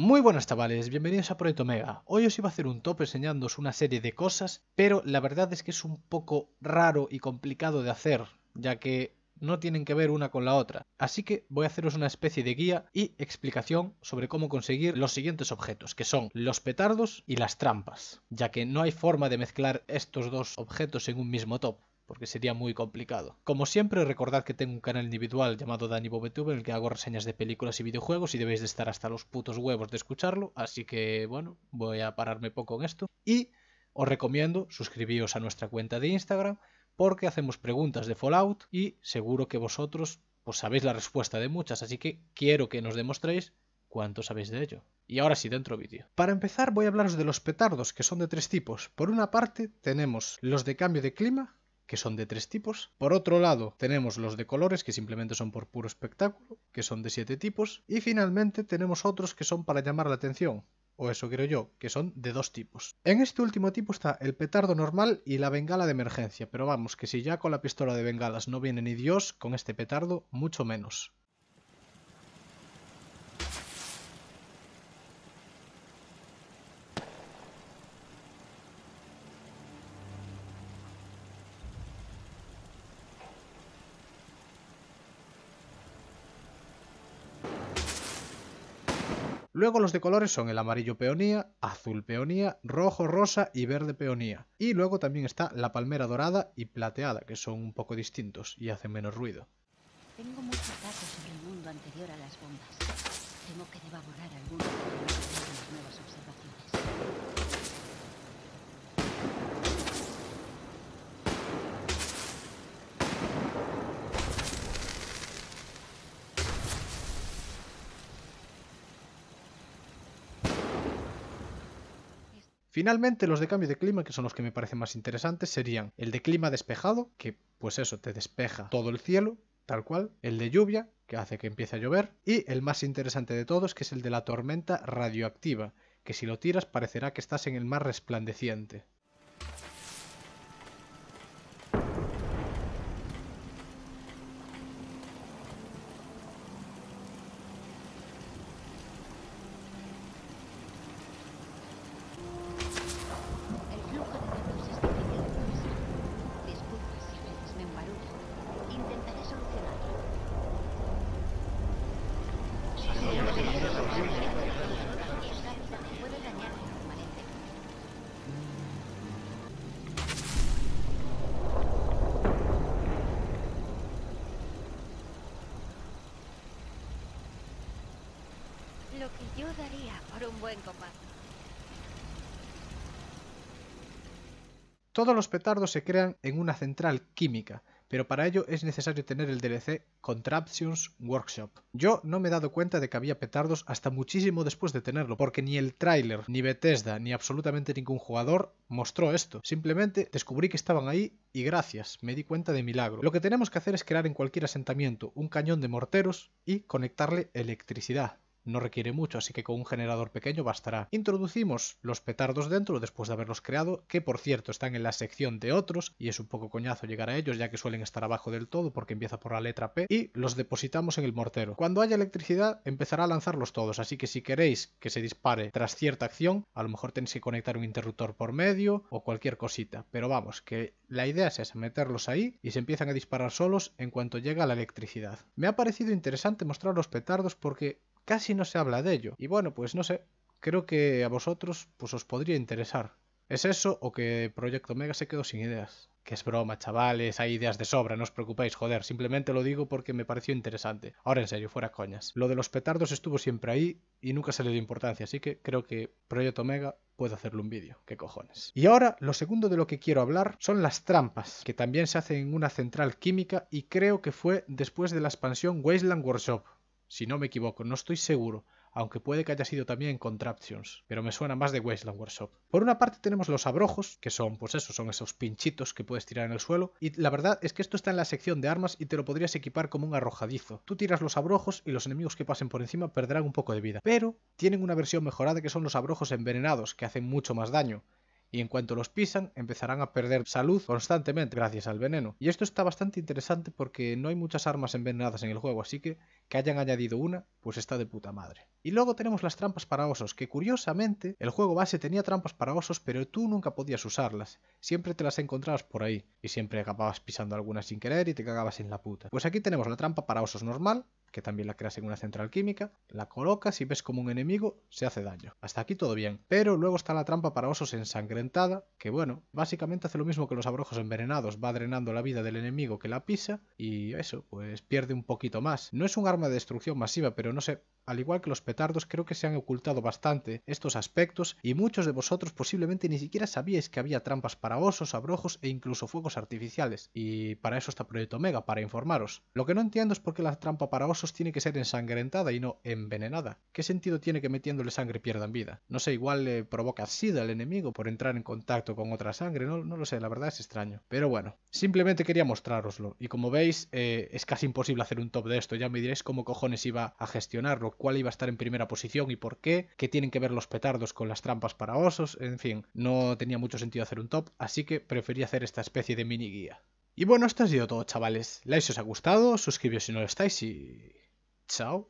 Muy buenas chavales, bienvenidos a Proyecto Mega. Hoy os iba a hacer un top enseñándoos una serie de cosas, pero la verdad es que es un poco raro y complicado de hacer, ya que no tienen que ver una con la otra. Así que voy a haceros una especie de guía y explicación sobre cómo conseguir los siguientes objetos, que son los petardos y las trampas, ya que no hay forma de mezclar estos dos objetos en un mismo top porque sería muy complicado. Como siempre, recordad que tengo un canal individual llamado Dani Bobetube en el que hago reseñas de películas y videojuegos y debéis de estar hasta los putos huevos de escucharlo, así que bueno, voy a pararme poco en esto. Y os recomiendo suscribiros a nuestra cuenta de Instagram porque hacemos preguntas de Fallout y seguro que vosotros pues, sabéis la respuesta de muchas, así que quiero que nos demostréis cuánto sabéis de ello. Y ahora sí, dentro vídeo. Para empezar voy a hablaros de los petardos, que son de tres tipos. Por una parte tenemos los de cambio de clima, que son de tres tipos. Por otro lado, tenemos los de colores, que simplemente son por puro espectáculo, que son de siete tipos. Y finalmente tenemos otros que son para llamar la atención, o eso creo yo, que son de dos tipos. En este último tipo está el petardo normal y la bengala de emergencia, pero vamos, que si ya con la pistola de bengalas no viene ni Dios, con este petardo mucho menos. Luego los de colores son el amarillo peonía, azul peonía, rojo, rosa y verde peonía. Y luego también está la palmera dorada y plateada, que son un poco distintos y hacen menos ruido. Tengo muchos datos sobre el mundo anterior a las bombas. Temo que deba algunos de las nuevas observaciones. Finalmente, los de cambio de clima, que son los que me parecen más interesantes, serían el de clima despejado, que pues eso, te despeja todo el cielo, tal cual, el de lluvia, que hace que empiece a llover, y el más interesante de todos, que es el de la tormenta radioactiva, que si lo tiras parecerá que estás en el mar resplandeciente. un Todos los petardos se crean en una central química, pero para ello es necesario tener el DLC Contraptions Workshop. Yo no me he dado cuenta de que había petardos hasta muchísimo después de tenerlo, porque ni el tráiler, ni Bethesda, ni absolutamente ningún jugador mostró esto. Simplemente descubrí que estaban ahí y gracias, me di cuenta de milagro. Lo que tenemos que hacer es crear en cualquier asentamiento un cañón de morteros y conectarle electricidad no requiere mucho, así que con un generador pequeño bastará. Introducimos los petardos dentro después de haberlos creado, que por cierto están en la sección de otros, y es un poco coñazo llegar a ellos ya que suelen estar abajo del todo porque empieza por la letra P, y los depositamos en el mortero. Cuando haya electricidad empezará a lanzarlos todos, así que si queréis que se dispare tras cierta acción, a lo mejor tenéis que conectar un interruptor por medio o cualquier cosita, pero vamos, que la idea es meterlos ahí y se empiezan a disparar solos en cuanto llega la electricidad. Me ha parecido interesante mostrar los petardos porque casi no se habla de ello. Y bueno, pues no sé, creo que a vosotros pues os podría interesar. ¿Es eso o que Proyecto Omega se quedó sin ideas? Que es broma, chavales, hay ideas de sobra, no os preocupéis, joder, simplemente lo digo porque me pareció interesante. Ahora en serio, fuera coñas. Lo de los petardos estuvo siempre ahí y nunca se le dio importancia, así que creo que Proyecto Omega puede hacerle un vídeo, qué cojones. Y ahora, lo segundo de lo que quiero hablar son las trampas, que también se hacen en una central química y creo que fue después de la expansión Wasteland Workshop si no me equivoco, no estoy seguro, aunque puede que haya sido también Contraptions, pero me suena más de Wasteland Workshop. Por una parte tenemos los abrojos, que son, pues eso, son esos pinchitos que puedes tirar en el suelo, y la verdad es que esto está en la sección de armas y te lo podrías equipar como un arrojadizo. Tú tiras los abrojos y los enemigos que pasen por encima perderán un poco de vida, pero tienen una versión mejorada que son los abrojos envenenados, que hacen mucho más daño y en cuanto los pisan empezarán a perder salud constantemente gracias al veneno. Y esto está bastante interesante porque no hay muchas armas envenenadas en el juego, así que que hayan añadido una, pues está de puta madre. Y luego tenemos las trampas para osos, que curiosamente el juego base tenía trampas para osos, pero tú nunca podías usarlas, siempre te las encontrabas por ahí, y siempre acababas pisando algunas sin querer y te cagabas en la puta. Pues aquí tenemos la trampa para osos normal, que también la creas en una central química, la colocas y ves como un enemigo se hace daño. Hasta aquí todo bien. Pero luego está la trampa para osos ensangrentada, que bueno, básicamente hace lo mismo que los abrojos envenenados, va drenando la vida del enemigo que la pisa y eso, pues pierde un poquito más. No es un arma de destrucción masiva, pero no sé, al igual que los petardos creo que se han ocultado bastante estos aspectos y muchos de vosotros posiblemente ni siquiera sabíais que había trampas para osos, abrojos e incluso fuegos artificiales. Y para eso está Proyecto Omega, para informaros. Lo que no entiendo es por qué la trampa para osos tiene que ser ensangrentada y no envenenada. ¿Qué sentido tiene que metiéndole sangre pierdan vida? No sé, igual le provoca sida al enemigo por entrar en contacto con otra sangre, no, lo sé, la verdad es extraño. Pero bueno, simplemente quería mostraroslo. Y como veis, eh, es casi imposible hacer un top de esto, ya me diréis cómo cojones iba a gestionarlo, cuál iba a estar en primera posición y por qué, qué tienen que ver los petardos con las trampas para osos, en fin, no tenía mucho sentido hacer un top, así que preferí hacer esta especie de mini guía. Y bueno, esto ha sido todo, chavales. Like si os ha gustado, suscribíos si no lo estáis y... Chao.